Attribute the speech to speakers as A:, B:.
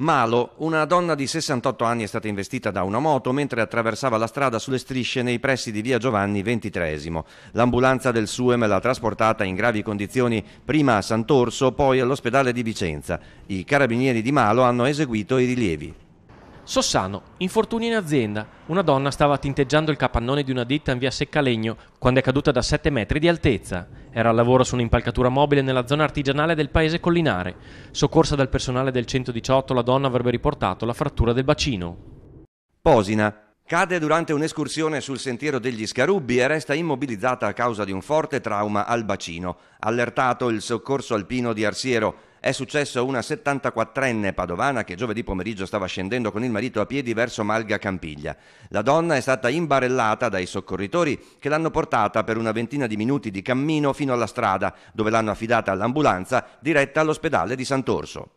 A: Malo, una donna di 68 anni è stata investita da una moto mentre attraversava la strada sulle strisce nei pressi di via Giovanni XXIII. L'ambulanza del Suem l'ha trasportata in gravi condizioni prima a Sant'Orso, poi all'ospedale di Vicenza. I carabinieri di Malo hanno eseguito i rilievi. Sossano,
B: infortunio in azienda. Una donna stava tinteggiando il capannone di una ditta in via Seccalegno quando è caduta da 7 metri di altezza. Era al lavoro su un'impalcatura mobile nella zona artigianale del paese collinare. Soccorsa dal personale del 118, la donna avrebbe riportato la frattura del bacino. Posina.
A: Cade durante un'escursione sul sentiero degli Scarubbi e resta immobilizzata a causa di un forte trauma al bacino. Allertato il soccorso alpino di Arsiero. È successo a una 74enne padovana che giovedì pomeriggio stava scendendo con il marito a piedi verso Malga Campiglia. La donna è stata imbarellata dai soccorritori che l'hanno portata per una ventina di minuti di cammino fino alla strada, dove l'hanno affidata all'ambulanza diretta all'ospedale di Sant'Orso.